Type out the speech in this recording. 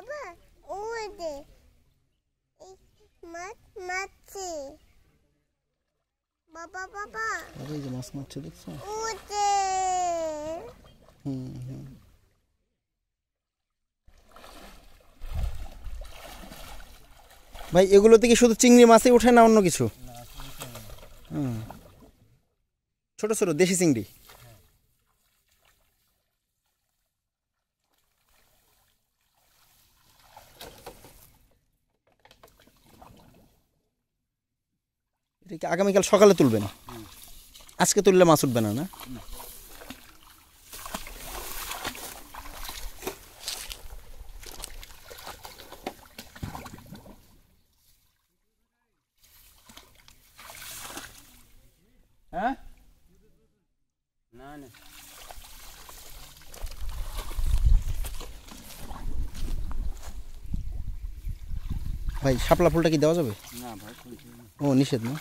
বাবা মাছ বাবা বাবা আরে যে মাছ দেখছো হুম হুম ভাই এগুলো থেকে শুধু চিংড়ি মাছই ওঠে না অন্য কিছু ছোট ছোট দেশি চিংড়ি এটাকে আগামীকাল সকালে তুলবেন আজকে তুললে মাছ উঠবে না না হ্যাঁ না না ভাই শাপলা ফুলটা কি দেওয়া যাবে ও নিষেধ না